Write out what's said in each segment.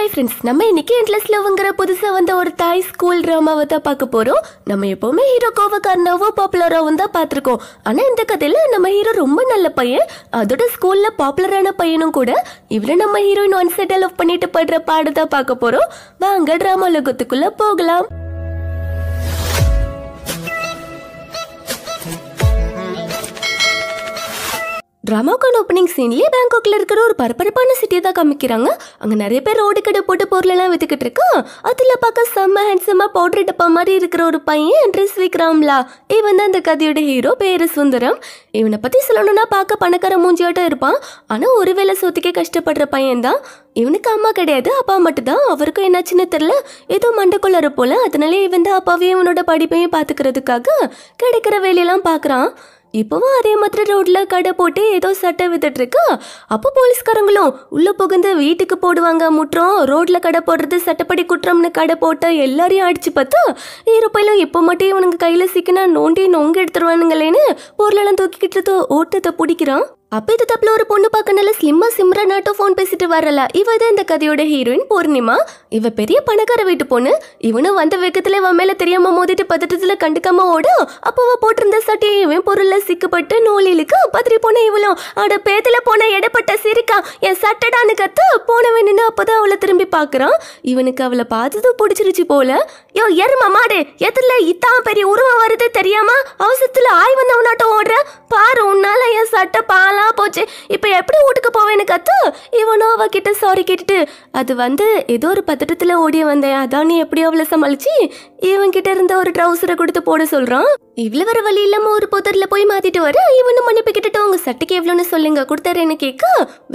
hi friends நம்ம இன்னைக்கு என்ட்லஸ் லவ்ங்கிற புதுசாக வந்த ஒரு தாய் ஸ்கூல் ட்ராமாவை தான் பார்க்க போகிறோம் நம்ம எப்போவுமே ஹீரோ கோவக்காரனாவோ பாப்புலராகவும் தான் பார்த்துருக்கோம் ஆனால் இந்த கதையில் நம்ம ஹீரோ ரொம்ப நல்ல பையன் அதோட ஸ்கூலில் பாப்புலரான பையனும் கூட இவரு நம்ம ஹீரோயின் ஒன் சைடாக லவ் பண்ணிட்டு படுற பாடு தான் பார்க்க போகிறோம் வாங்க ட்ராமா லோகத்துக்குள்ளே போகலாம் ட்ராமாக்கான ஓப்பனிங் சீன்லேயே பேங்காக்ல இருக்கிற ஒரு பரபரப்பான சிட்டியை தான் காமிக்கிறாங்க அங்கே நிறைய பேர் ரோடு கடை போட்டு பொருளெல்லாம் வித்துக்கிட்டு இருக்கா அதில் பார்க்க செம்ம ஹேண்ட்ஸமாக பவுடர் டப்பா மாதிரி இருக்கிற ஒரு பையன் ட்ரெஸ் விற்கிறாம்லா இவன் தான் இந்த கதையோட ஹீரோ பேரு சுந்தரம் இவனை பற்றி சொல்லணும்னா பார்க்க பணக்கார மூஞ்சியாட்டம் இருப்பான் ஆனால் ஒரு வேலை சொத்துக்கே கஷ்டப்படுற பையன் தான் இவனுக்கு அம்மா கிடையாது அப்பா மட்டும்தான் அவருக்கும் என்னாச்சுன்னு தெரில ஏதோ மண்டக்குள்ள போல அதனால இவன் தான் அப்பாவையும் இவனோட படிப்பையும் பாத்துக்கிறதுக்காக கிடைக்கிற வேலையெல்லாம் பார்க்குறான் இப்பவும் அதே மாதிரி ரோட்டில் கடை போட்டு ஏதோ சட்டை வித்துட்டு இருக்கா அப்போ போலீஸ்காரங்களும் உள்ளே புகுந்து வீட்டுக்கு போடுவாங்க முற்றம் ரோட்டில் கடை போடுறது சட்டப்படி குற்றம்னு கடை போட்டா எல்லாரையும் அடிச்சு பார்த்தா ஈரப்பையிலும் இப்போ மட்டும் இவனுங்க கையில் சிக்கினா நோண்டி நொங்க எடுத்துருவானுங்களேன்னு பொருளெல்லாம் தூக்கிக்கிட்டு ஓட்டத்தை பிடிக்கிறான் அப்போ இது தப்பில் ஒரு பொண்ணு பார்க்கனால ஸ்லிம்மா சிம்ரா நாட்டோ ஃபோன் பேசிட்டு வரல இவ தான் இந்த கதையோட ஹீரோயின் பூர்ணிமா இவ பெரிய பணக்கார வீட்டு பொண்ணு இவனும் வந்த வெக்கத்தில் இவன் மேலே தெரியாம மோதிட்டு பதட்டத்தில் கண்டுக்காம ஓடும் அப்போ போட்டிருந்த சட்டையை இவன் பொருளில் சிக்கப்பட்டு நூல் இழுக்க போன இவளும் அட பேத்துல போன எடப்பட்ட சிரிக்கா என் சட்டடான்னு கத்து போனவன் நின்று அப்போதான் அவளை திரும்பி பார்க்குறான் இவனுக்கு அவளை பார்த்ததும் பிடிச்சிருச்சு போல யோ எருமா மாடு எதிரில் இத்தான் பெரிய உருவம் வருது தெரியாம அவசரத்தில் ஆய் வந்தவனாட்டம் ஓடுற பாரு உன்னால என் சட்டை பால நாளாக போச்சு இப்போ எப்படி வீட்டுக்கு போவேன்னு கத்து இவனும் அவகிட்ட சாரி கேட்டுட்டு அது வந்து ஏதோ ஒரு பதட்டத்தில் ஓடி வந்தேன் அதான் நீ எப்படி அவளை சமாளிச்சு இவன்கிட்ட இருந்த ஒரு ட்ரௌசரை கொடுத்து போட சொல்கிறான் இவ்வளோ வர வழி இல்லாமல் ஒரு புதரில் போய் மாற்றிட்டு வர இவனும் மன்னிப்பு கிட்டட்டு உங்கள் சட்டைக்கு எவ்வளோன்னு சொல்லுங்க கொடுத்தாருன்னு கேட்க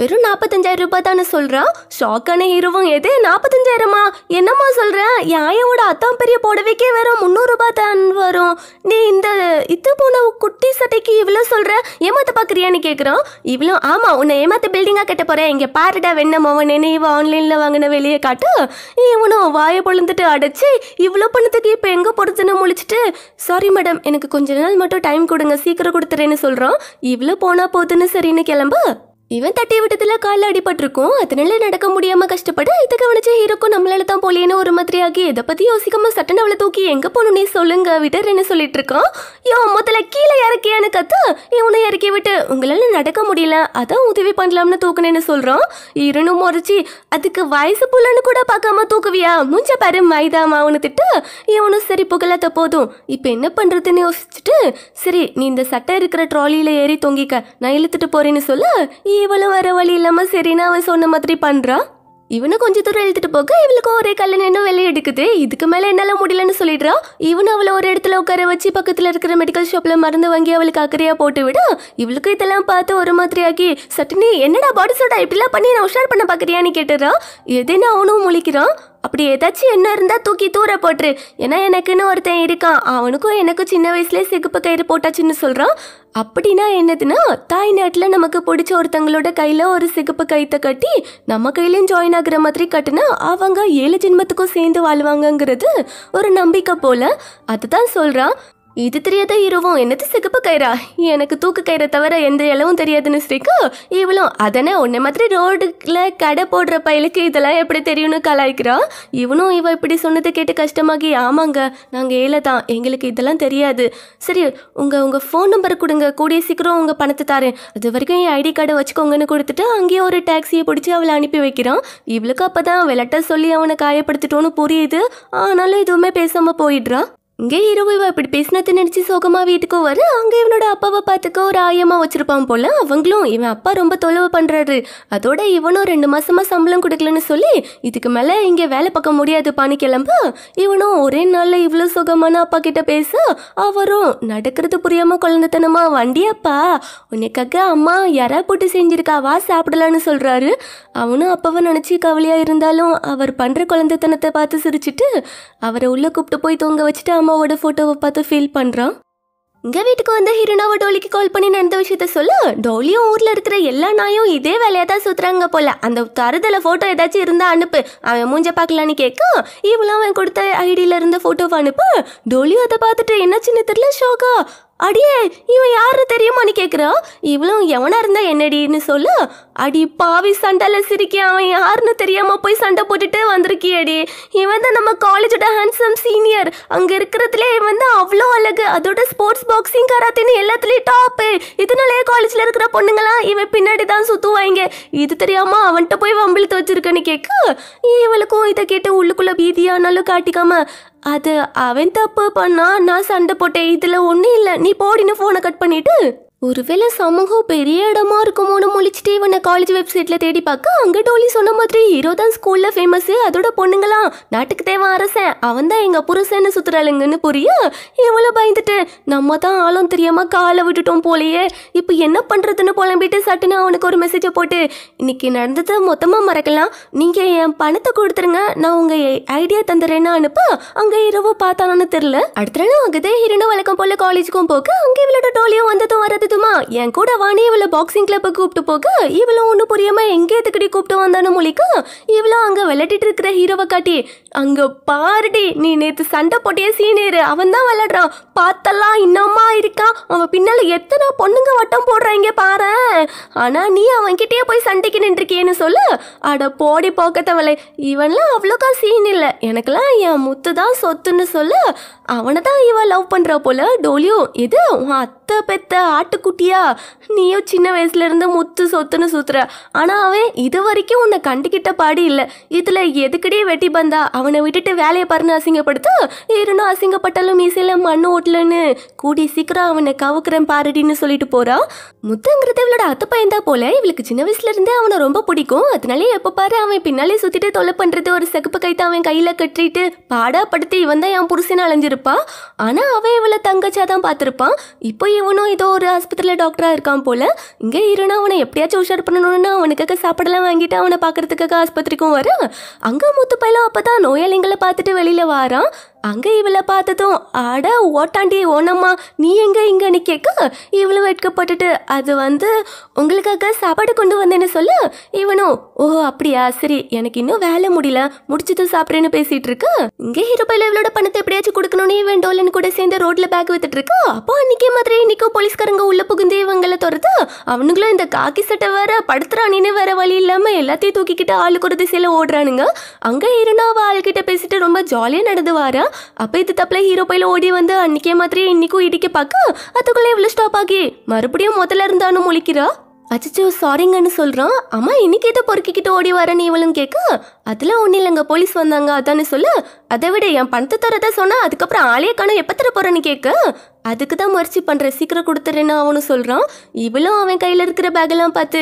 வெறும் நாற்பத்தஞ்சாயிரம் ரூபாய் தானே சொல்கிறான் ஷாக்கான ஹீரோவும் எது நாற்பத்தஞ்சாயிரமா என்னம்மா சொல்கிறேன் யாயோட அத்தான் பெரிய புடவைக்கே வரும் முந்நூறுரூபா தான் வரும் நீ இந்த இது போன குட்டி சட்டைக்கு இவ்வளோ சொல்கிற ஏமாத்த பார்க்குறியான்னு கேட்குறான் சொல்கிறான் இவ்வளோ ஆமாம் உன்னை ஏமாற்ற பில்டிங்காக கட்ட போகிறேன் இங்கே பாருடா வெண்ணமோ வெண்ணமோவன் இவன் ஆன்லைனில் வாங்கின வெளியே காட்டு இவனும் வாயை பொழுந்துட்டு அடைச்சி இவ்வளோ பண்ணத்துக்கு இப்போ எங்கே பொறுத்துன்னு முழிச்சிட்டு சாரி மேடம் எனக்கு கொஞ்ச நாள் மட்டும் டைம் கொடுங்க சீக்கிரம் கொடுத்துறேன்னு சொல்கிறோம் இவ்வளோ போனால் போதுன்னு சரின்னு கிளம்பு இவன் தட்டி விட்டதுல காலில் அடிபட்டிருக்கும் அதனால நடக்க முடியாம கஷ்டப்பட்டு இதை கவனிச்ச ஹீரோக்கும் நம்மளால தான் போலேன்னு ஒரு மாதிரி ஆகி எதை பத்தி யோசிக்காம சட்டன் அவளை தூக்கி எங்க போகணும்னே சொல்லுங்க விட்டர் என்ன சொல்லிட்டு இருக்கான் யோ முதல்ல கீழே இறக்கியான்னு கத்து இவனை இறக்கி விட்டு உங்களால நடக்க முடியல அதான் உதவி பண்ணலாம்னு தூக்கினேன்னு சொல்றோம் இருணும் முறைச்சி அதுக்கு வயசு புள்ளனு கூட பார்க்காம தூக்குவியா முஞ்ச பாரு மைதா மாவுன்னு திட்டு இவனும் சரி புகழாத போதும் இப்போ என்ன பண்றதுன்னு யோசிச்சுட்டு சரி நீ இந்த சட்டை இருக்கிற ட்ராலியில ஏறி தொங்கிக்க நான் இழுத்துட்டு போறேன்னு சொல்ல இவளும் வர வழி இல்லாமல் சரினா அவன் சொன்ன மாதிரி பண்றான் இவனை கொஞ்ச தூரம் எழுத்துட்டு போக இவளுக்கும் ஒரே கல்லு நின்று வெளியே எடுக்குது இதுக்கு மேலே என்னால முடியலன்னு சொல்லிடுறா இவன் அவளை ஒரு இடத்துல உட்கார வச்சு பக்கத்தில் இருக்கிற மெடிக்கல் ஷாப்பில் மருந்து வாங்கி அவளுக்கு அக்கறையா போட்டு விட இவளுக்கு இதெல்லாம் பார்த்து ஒரு மாதிரியாக்கி சட்டினி என்னடா பாடி சோடா இப்படிலாம் பண்ணி நான் உஷார் பண்ண பார்க்குறியான்னு கேட்டுறா எதுன்னு அவனும் முழிக்கிறான் அப்படி ஏதாச்சும் என்ன இருந்தால் தூக்கி தூர போட்டுரு ஏன்னா எனக்குன்னு ஒருத்தன் இருக்கான் அவனுக்கும் எனக்கும் சின்ன வயசுலேயே சிகப்பு கயிறு போட்டாச்சுன்னு சொல்கிறான் அப்படின்னா என்னதுன்னா தாய்நாட்டில் நமக்கு பிடிச்ச ஒருத்தங்களோட கையில் ஒரு சிகப்பு கைத்தை கட்டி நம்ம கையிலையும் ஜாயின் ஆகுற மாதிரி கட்டினா அவங்க ஏழு ஜென்மத்துக்கும் சேர்ந்து வாழ்வாங்கங்கிறது ஒரு நம்பிக்கை போல அதுதான் சொல்கிறான் இது தெரியாத இருவும் என்னது சிகப்பு கயிறா எனக்கு தூக்கு கயிறை தவிர எந்த இளவும் தெரியாதுன்னு ஸ்ரீக்கு இவளும் அதனே உன்னை மாதிரி ரோடுல கடை போடுற பயலுக்கு இதெல்லாம் எப்படி தெரியும்னு கலாய்க்கிறா இவனும் இவ இப்படி சொன்னதை கேட்டு கஷ்டமாகி ஆமாங்க நாங்கள் ஏழை தான் எங்களுக்கு இதெல்லாம் தெரியாது சரி உங்கள் உங்கள் ஃபோன் நம்பர் கொடுங்க கூடிய சீக்கிரம் உங்கள் பணத்தை தாரேன் அது வரைக்கும் என் ஐடி கார்டை வச்சுக்கோங்கன்னு கொடுத்துட்டு அங்கேயே ஒரு டாக்ஸியை பிடிச்சி அவளை அனுப்பி வைக்கிறான் இவளுக்கு அப்போ தான் விளட்ட சொல்லி அவனை காயப்படுத்திட்டோன்னு புரியுது ஆனாலும் எதுவுமே பேசாமல் போயிடுறான் இங்கே இரவு இவ இப்படி பேசினத்தை நினச்சி சோகமா வீட்டுக்கும் வர அங்கே இவனோட அப்பாவை பார்த்துக்க ஒரு ஆயமாக வச்சுருப்பான் போல் அவங்களும் இவன் அப்பா ரொம்ப தொலைவு பண்ணுறாரு அதோட இவனும் ரெண்டு மாசமா சம்பளம் கொடுக்கலன்னு சொல்லி இதுக்கு மேலே இங்கே வேலை பார்க்க முடியாது பானி கிளம்ப இவனும் ஒரே நாளில் இவ்வளோ சுகமான அப்பா கிட்ட பேச அவரும் நடக்கிறது புரியாமல் குழந்தைத்தனமா வண்டியாப்பா உனக்காக அம்மா யாரா போட்டு செஞ்சிருக்கா வா சாப்பிடலான்னு சொல்கிறாரு அவனும் அப்பாவை நினச்சி கவலையாக இருந்தாலும் அவர் பண்ணுற குழந்தைத்தனத்தை பார்த்து சிரிச்சிட்டு அவரை உள்ளே கூப்பிட்டு போய் தூங்க வச்சுட்டு அம்மாவோட ஃபோட்டோவை பார்த்து ஃபீல் பண்ணுறான் இங்க வீட்டுக்கு வந்து ஹிருனாவை டோலிக்கு கால் பண்ணி நடந்த விஷயத்த சொல்லு டோலியும் ஊரில் இருக்கிற எல்லா நாயும் இதே வேலையா தான் சுற்றுறாங்க போல அந்த தருதல ஃபோட்டோ ஏதாச்சும் இருந்தால் அனுப்பு அவன் மூஞ்ச பார்க்கலான்னு கேட்க இவ்வளவு அவன் கொடுத்த ஐடியில் இருந்த ஃபோட்டோவை அனுப்பு டோலியும் அதை பார்த்துட்டு என்ன சின்ன தெரியல ஷாக்கா அடியே இவன் யாரு தெரியுமான்னு கேட்குறா இவளும் எவனா இருந்தா என்னடின்னு சொல்லு அடி பாவி சண்டையில் சிரிக்க அவன் யாருன்னு தெரியாம போய் சண்டை போட்டுட்டு அடி இவன் தான் நம்ம காலேஜோட ஹேண்ட்ஸம் சீனியர் அங்க இருக்கிறதுல இவன் தான் அவ்வளோ அழகு அதோட ஸ்போர்ட்ஸ் பாக்ஸிங் கராத்தின்னு எல்லாத்துலயும் டாப்பு இதனாலே காலேஜ்ல இருக்கிற பொண்ணுங்களாம் இவன் பின்னாடி தான் சுத்துவாங்க இது தெரியாம அவன்கிட்ட போய் வம்பிழுத்து வச்சிருக்கேன்னு கேட்க இவளுக்கும் இதை கேட்டு உள்ளுக்குள்ள பீதியானாலும் காட்டிக்காம அது அவன் தப்பு பண்ணா நான் சண்டை போட்டேன் இதில் ஒன்றும் இல்லை நீ போடின்னு ஃபோனை கட் பண்ணிவிட்டு ஒருவேளை சமூகம் பெரிய இடமா இருக்குமோனு முழிச்சிட்டு இவனை காலேஜ் வெப்சைட்ல தேடி பார்க்க அங்க டோலி சொன்ன மாதிரி ஹீரோ தான் ஸ்கூல்ல ஃபேமஸ் அதோட பொண்ணுங்களாம் நாட்டுக்கு தேவை அரசன் அவன் தான் எங்க புருஷன்னு சுத்துறாளுங்கன்னு புரிய எவ்வளவு பயந்துட்டு நம்ம தான் ஆளும் தெரியாம காலை விட்டுட்டோம் போலயே இப்போ என்ன பண்றதுன்னு புலம்பிட்டு சட்டுன்னு அவனுக்கு ஒரு மெசேஜை போட்டு இன்னைக்கு நடந்ததை மொத்தமா மறக்கலாம் நீங்க என் பணத்தை கொடுத்துருங்க நான் உங்க ஐடியா தந்துறேன்னு அனுப்ப அங்க இரவு பார்த்தானு தெரியல அடுத்த நாள் அங்கதே ஹீரோனும் வழக்கம் போல காலேஜுக்கும் போக அங்கே இவளோட டோலியும் வந்ததும் வரது வந்ததுமா என் கூட வாணி இவளை பாக்ஸிங் கிளப்பை கூப்பிட்டு போக இவளும் ஒன்றும் புரியாம எங்கே எத்துக்கிட்டே கூப்பிட்டு வந்தானு மொழிக்கு இவளும் அங்க விளையாடிட்டு இருக்கிற ஹீரோவை காட்டி அங்க பாருடி நீ நேற்று சண்டை போட்டியே சீனியரு அவன் தான் விளையாடுறான் பார்த்தெல்லாம் இன்னமா இருக்கான் அவன் பின்னால் எத்தனை பொண்ணுங்க வட்டம் போடுறாங்க பாரு ஆனா நீ அவன்கிட்டயே போய் சண்டைக்கு நின்றுக்கியேன்னு சொல்லு அட போடி போக்கத்தவளை இவன்லாம் அவ்வளோக்கா சீன் இல்லை எனக்கெல்லாம் என் முத்து தான் சொத்துன்னு சொல்லு அவனை தான் இவன் லவ் பண்ற போல டோலியோ இது உன் அத்தை பெத்த ஆட்டு ஆட்டுக்குட்டியா நீயோ சின்ன வயசுல இருந்து முத்து சொத்துன்னு சுத்துற ஆனா அவன் இது வரைக்கும் உன்னை கண்டுகிட்ட பாடி இல்ல இதுல எதுக்கடியே வெட்டி பந்தா அவனை விட்டுட்டு வேலையை பாருன்னு அசிங்கப்படுத்து இருந்தும் அசிங்கப்பட்டாலும் மீசையில் மண்ணு ஓட்டலன்னு கூடி சீக்கிரம் அவனை கவுக்குறேன் பாருடின்னு சொல்லிட்டு போறா முத்துங்கிறது இவளோட அத்தை பையன்தா போல இவளுக்கு சின்ன வயசுல இருந்தே அவனை ரொம்ப பிடிக்கும் அதனாலே எப்ப பாரு அவன் பின்னாலே சுத்திட்டு தொலை பண்றது ஒரு செகப்பு கைத்த அவன் கையில கட்டிட்டு பாடாப்படுத்தி இவன் தான் என் புருஷன் அலைஞ்சிருப்பான் ஆனா அவன் இவளை தங்கச்சியா தான் பார்த்துருப்பான் இப்போ இவனும் ஏதோ ஒரு ஆஸ்பத்திரியில் டாக்டராக இருக்கான் போல் இங்கே இருனா அவனை எப்படியாச்சும் உஷார் பண்ணணும்னு அவனுக்காக சாப்பாடெல்லாம் வாங்கிட்டு அவனை பார்க்குறதுக்காக ஆஸ்பத்திரிக்கும் வர அங்கே மூத்த பையலும் அப்போ தான் நோயாளிங்களை பார்த்துட்டு வெளியில் வாரான் அங்கே இவளை பார்த்ததும் ஆட ஓட்டாண்டி ஓனம்மா நீ எங்கே இங்கேன்னு கேட்க இவ்வளோ வெட்கப்பட்டுட்டு அது வந்து உங்களுக்காக சாப்பாடு கொண்டு வந்தேன்னு சொல்லு இவனும் ஓ அப்படியா சரி எனக்கு இன்னும் வேலை முடியல முடிச்சது சாப்பிட்றேன்னு பேசிட்டு இருக்கு இங்கே ஹீரோ இவளோட பணத்தை எப்படியாச்சும் கொடுக்கணும்னு இவன் டோலன் கூட சேர்ந்து ரோட்ல பேக் வித்துட்டு இருக்கு அப்போ அன்னைக்கே மாதிரி இன்னைக்கும் போலீஸ்காரங்க உள்ள புகுந்து இவங்களை துரத்து அவனுங்களும் இந்த காக்கி சட்டை வேற படுத்துறானின்னு வேற வழி இல்லாம எல்லாத்தையும் தூக்கிக்கிட்டு ஆளுக்கு ஒரு திசையில ஓடுறானுங்க அங்க இருந்தா அவ ஆள்கிட்ட பேசிட்டு ரொம்ப ஜாலியா நடந்து வாரா அப்போ இது தப்பில் ஹீரோ பையில ஓடி வந்து அன்னைக்கே மாதிரி இன்னைக்கும் இடிக்க பார்க்க அதுக்குள்ளே இவ்வளோ ஸ்டாப் ஆகி மறுபடியும் முதல்ல இருந்தானு முழிக்கிறா அச்சோ சாரிங்கன்னு சொல்கிறான் அம்மா இன்னைக்கு ஏதோ பொறுக்கிக்கிட்டு ஓடி வரேன் இவளும் கேட்க அதெல்லாம் ஒன்றும் இல்லைங்க போலீஸ் வந்தாங்க அதான்னு சொல்ல அதை விட என் பணத்தை தரதான் சொன்னால் அதுக்கப்புறம் ஆளே காணும் எப்போ தர போகிறேன்னு கேட்க அதுக்கு தான் முயற்சி பண்ணுற சீக்கிரம் கொடுத்துறேன்னு அவனும் சொல்கிறான் இவளும் அவன் கையில் இருக்கிற பேக்கெல்லாம் பார்த்து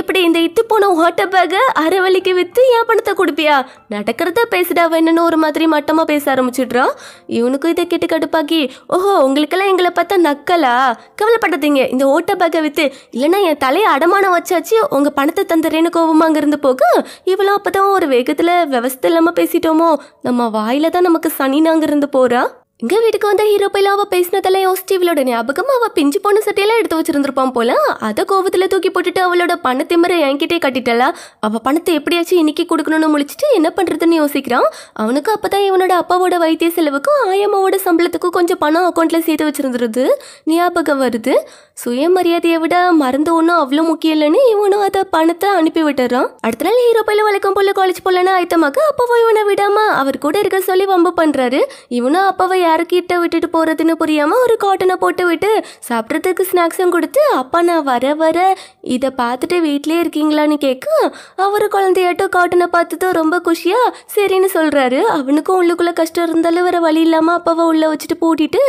எப்படி இந்த இட்டு போன ஓட்ட பேக்கை வழிக்கு விற்று ஏன் பணத்தை கொடுப்பியா நடக்கிறத பேசிட அவன் ஒரு மாதிரி மட்டமாக பேச ஆரம்பிச்சிடுறான் இவனுக்கும் இதை கெட்டு கடுப்பாக்கி ஓஹோ உங்களுக்கெல்லாம் எங்களை பார்த்தா நக்கலா கவலைப்படாதீங்க இந்த ஓட்ட பேக்கை விற்று இல்லைன்னா என் தலையை அடமானம் வச்சாச்சு உங்கள் பணத்தை தந்துறேன்னு கோபமாக இருந்து போக இவளும் அப்போ தான் ஒரு வேகத்தில் விவசாயம் இல்லாமல் பேசிட்டோமோ நம்ம வாயில தான் நமக்கு சனினாங்க இருந்து போகிறா எங்கள் வீட்டுக்கு வந்த ஹீரோ பையில அவள் பேசினதெல்லாம் யோசிச்சு இவளோட ஞாபகம் அவள் பிஞ்சு போன சட்டையெல்லாம் எடுத்து வச்சிருந்திருப்பான் போல அதை கோபத்துல தூக்கி போட்டுட்டு அவளோட பணத்திமரை என்கிட்டே கட்டிட்டலா அவள் பணத்தை எப்படியாச்சும் இன்னைக்கு கொடுக்கணும்னு முழிச்சிட்டு என்ன பண்ணுறதுன்னு யோசிக்கிறான் அவனுக்கு அப்போ தான் இவனோட அப்பாவோட வைத்திய செலவுக்கும் ஆயம்மாவோட சம்பளத்துக்கும் கொஞ்சம் பணம் அக்கௌண்ட்டில் சேர்த்து வச்சிருந்துருது ஞாபகம் வருது சுயமரியாதையை விட மருந்து ஒன்றும் அவ்வளோ முக்கியம் இல்லைன்னு இவனும் அதை பணத்தை அனுப்பி விட்டுறான் அடுத்த நாள் ஹீரோ பையில வழக்கம் போல காலேஜ் போலன்னு ஆயத்தமாக அப்பாவோ இவனை விடாமல் அவர் கூட இருக்க சொல்லி வம்பு பண்றாரு இவனும் அப்பாவை யாருக்கிட்ட விட்டுட்டு போகிறதுன்னு புரியாமல் ஒரு காட்டனை போட்டு விட்டு சாப்பிட்றதுக்கு ஸ்நாக்ஸும் கொடுத்து அப்பா நான் வர வர இதை பார்த்துட்டு வீட்டிலே இருக்கீங்களான்னு கேட்க அவர் குழந்தையாட்டும் காட்டனை பார்த்துதோ ரொம்ப குஷியாக சரின்னு சொல்கிறாரு அவனுக்கும் உள்ளுக்குள்ள கஷ்டம் இருந்தாலும் வேறு வழி இல்லாமல் அப்பாவை உள்ளே வச்சுட்டு பூட்டிட்டு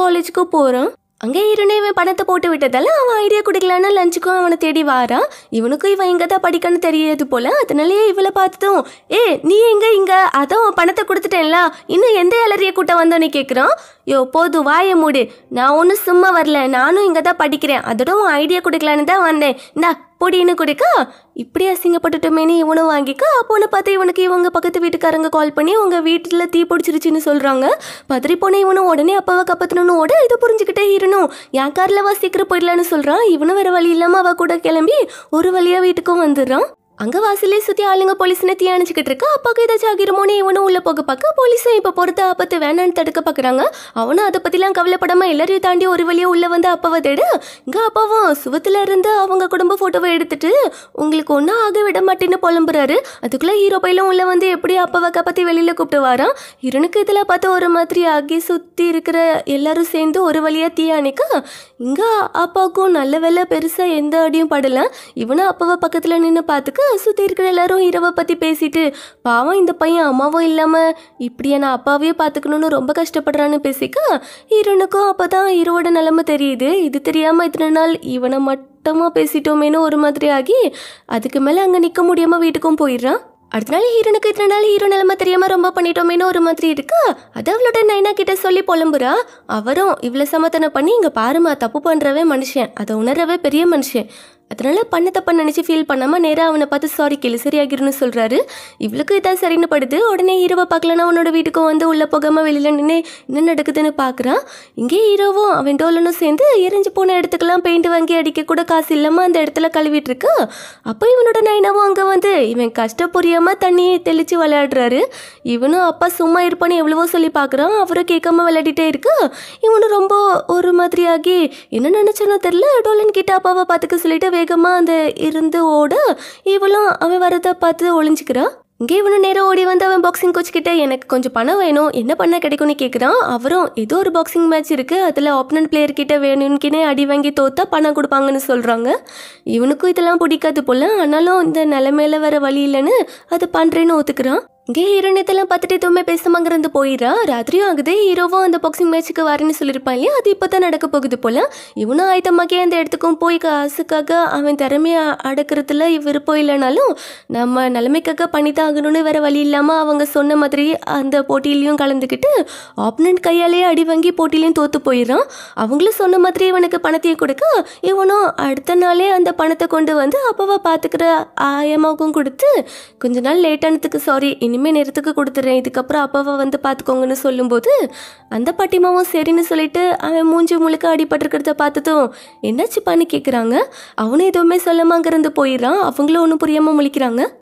காலேஜுக்கும் போகிறோம் அங்கே இருந்தே இவன் பணத்தை போட்டு விட்டதால அவன் ஐடியா கொடுக்கலான்னு லஞ்சுக்கும் அவனை தேடி வாரான் இவனுக்கும் இவன் இங்கே தான் படிக்கணும்னு தெரியாது போல அதனாலேயே இவளை பார்த்துட்டும் ஏ நீ எங்க இங்க அதான் பணத்தை கொடுத்துட்டேன்ல இன்னும் எந்த எலரியை கூட்ட வந்தோன்னு கேட்குறான் யோ போது வாய மூடு நான் ஒன்றும் சும்மா வரல நானும் இங்கே தான் படிக்கிறேன் அதோட உன் ஐடியா கொடுக்கலான்னு தான் வந்தேன் இந்தா பொடின்னு கொடுக்க இப்படி அசிங்கப்பட்டுட்டோமேனு இவனும் வாங்கிக்க அப்போன்னு பார்த்து இவனுக்கு இவங்க பக்கத்து வீட்டுக்காரங்க கால் பண்ணி உங்கள் வீட்டில் தீ பிடிச்சிருச்சுன்னு சொல்கிறாங்க பதறி போன இவனும் உடனே அப்பாவை கப்பத்தணும்னு ஓட இதை புரிஞ்சுக்கிட்டே இருணும் என் காரில் வா சீக்கிரம் போயிடலான்னு சொல்கிறான் இவனும் வேறு வழி இல்லாமல் அவள் கூட கிளம்பி ஒரு வழியாக வீட்டுக்கும் வந்துடுறான் அங்க வாசலே சுத்தி ஆளுங்க போலீஸ் நத்தி இருக்கா அப்பாவுக்கு ஏதாச்சும் ஆகிருமோனே இவனும் உள்ள போக பார்க்க போலீஸும் இப்ப பொறுத்த ஆபத்து வேணான்னு தடுக்க பாக்குறாங்க அவனும் அதை பத்திலாம் கவலைப்படாம எல்லாரையும் தாண்டி ஒரு வழியா உள்ள வந்து அப்பாவை தேடு இங்க அப்பாவும் சுவத்துல இருந்து அவங்க குடும்ப போட்டோவை எடுத்துட்டு உங்களுக்கு ஒன்றும் ஆக விட மாட்டேன்னு புலம்புறாரு அதுக்குள்ள ஹீரோ பையிலும் உள்ள வந்து எப்படி அப்பாவை காப்பாத்தி வெளியில கூப்பிட்டு வரான் இருனுக்கு இதுல பார்த்து ஒரு மாதிரி ஆகி சுத்தி இருக்கிற எல்லாரும் சேர்ந்து ஒரு வழியா தீ அணைக்க இங்க அப்பாவுக்கும் நல்ல வேலை பெருசா எந்த அடியும் படல இவனும் அப்பாவை பக்கத்துல நின்று பார்த்துக்க சுற்றி இருக்கிற எல்லாரும் இரவை பற்றி பேசிட்டு பாவம் இந்த பையன் அம்மாவும் இல்லாமல் இப்படி நான் அப்பாவே பார்த்துக்கணும்னு ரொம்ப கஷ்டப்படுறான்னு பேசிக்க ஹீரோனுக்கும் அப்போ தான் ஹீரோவோட நிலமை தெரியுது இது தெரியாமல் இத்தனை நாள் இவனை மட்டமாக பேசிட்டோமேனு ஒரு மாதிரி ஆகி அதுக்கு மேலே அங்கே நிற்க முடியாமல் வீட்டுக்கும் போயிடுறான் அடுத்த நாள் ஹீரோனுக்கு இத்தனை நாள் ஹீரோ நிலமை தெரியாமல் ரொம்ப பண்ணிட்டோமேனு ஒரு மாதிரி இருக்கா அது அவளோட நைனா கிட்ட சொல்லி புலம்புறா அவரும் இவ்வளோ சமத்தனை பண்ணி இங்கே பாருமா தப்பு பண்ணுறவே மனுஷன் அதை உணரவே பெரிய மனுஷன் அதனால் பண்ண தப்ப நினச்சி ஃபீல் பண்ணாமல் நேராக அவனை பார்த்து சாரி கேளு சரியாகிருன்னு சொல்கிறாரு இவளுக்கு இதான் சரின்னு படுது உடனே ஹீரோவை பார்க்கலன்னா அவனோட வீட்டுக்கும் வந்து உள்ளே போகாமல் வெளியில் நின்று என்ன நடக்குதுன்னு பார்க்குறான் இங்கே ஹீரோவும் அவன் டோலனும் சேர்ந்து எரிஞ்சு போன இடத்துக்கெல்லாம் பெயிண்ட் வாங்கி அடிக்க கூட காசு இல்லாமல் அந்த இடத்துல கழுவிட்டுருக்கு அப்போ இவனோட நைனாவும் அங்கே வந்து இவன் கஷ்டம் தண்ணியை தெளித்து விளையாடுறாரு இவனும் அப்பா சும்மா இருப்பான்னு எவ்வளவோ சொல்லி பார்க்குறான் அவரும் கேட்காம விளையாடிட்டே இருக்கு இவனும் ரொம்ப ஒரு மாதிரியாகி என்ன நினச்சனோ தெரில டோலன் கிட்ட அப்பாவை பார்த்துக்க சொல்லிட்டு வேகமாக அந்த இருந்து ஓட இவளும் அவன் வரதை பார்த்து ஒளிஞ்சிக்கிறான் இங்கே இவனு நேரம் ஓடி வந்து அவன் பாக்ஸிங் கோச் கிட்ட எனக்கு கொஞ்சம் பணம் வேணும் என்ன பண்ண கிடைக்கும்னு கேட்குறான் அவரும் ஏதோ ஒரு பாக்ஸிங் மேட்ச் இருக்குது அதில் ஆப்னன் பிளேயர் கிட்ட வேணும்னுக்கினே அடி வாங்கி தோத்தா பணம் கொடுப்பாங்கன்னு சொல்கிறாங்க இவனுக்கும் இதெல்லாம் பிடிக்காது போல் ஆனாலும் இந்த நிலைமையில வர வழி இல்லைன்னு அதை பண்ணுறேன்னு ஒத்துக்கிறான் இங்கே ஹீரோ பார்த்துட்டு எதுவுமே பேசாமங்க இருந்து போயிடறான் ராத்திரியும் ஆகுது ஹீரோவும் அந்த பாக்ஸிங் மேட்ச்சுக்கு வரேன்னு சொல்லியிருப்பான் இல்லையா அது இப்போ தான் நடக்க போகுது போல் இவனும் ஆயத்தமாக்கே அந்த இடத்துக்கும் போய் காசுக்காக அவன் திறமையை அடக்கிறதுல விருப்பம் இல்லைனாலும் நம்ம நிலைமைக்காக பண்ணி தான் ஆகணும்னு வேறு வழி இல்லாமல் அவங்க சொன்ன மாதிரி அந்த போட்டியிலையும் கலந்துக்கிட்டு ஆப்பனண்ட் கையாலேயே அடி வாங்கி போட்டிலையும் தோற்று போயிடுறான் அவங்களும் சொன்ன மாதிரி இவனுக்கு பணத்தையும் கொடுக்க இவனும் அடுத்த நாளே அந்த பணத்தை கொண்டு வந்து அப்பாவை பார்த்துக்கிற ஆயமாகவும் கொடுத்து கொஞ்ச நாள் லேட்டானதுக்கு சாரி இனிமேல் நேரத்துக்கு கொடுத்துட்றேன் இதுக்கப்புறம் அப்பாவை வந்து பார்த்துக்கோங்கன்னு சொல்லும்போது அந்த பாட்டிமாவும் சரின்னு சொல்லிட்டு அவன் மூஞ்சி முழுக்க அடிபட்டிருக்கிறத பார்த்ததும் என்னாச்சுப்பான்னு கேட்குறாங்க அவனும் எதுவுமே சொல்லமாங்கிறந்து போயிடறான் அவங்களும் ஒன்றும் புரியாமல் முழிக்கிறாங்க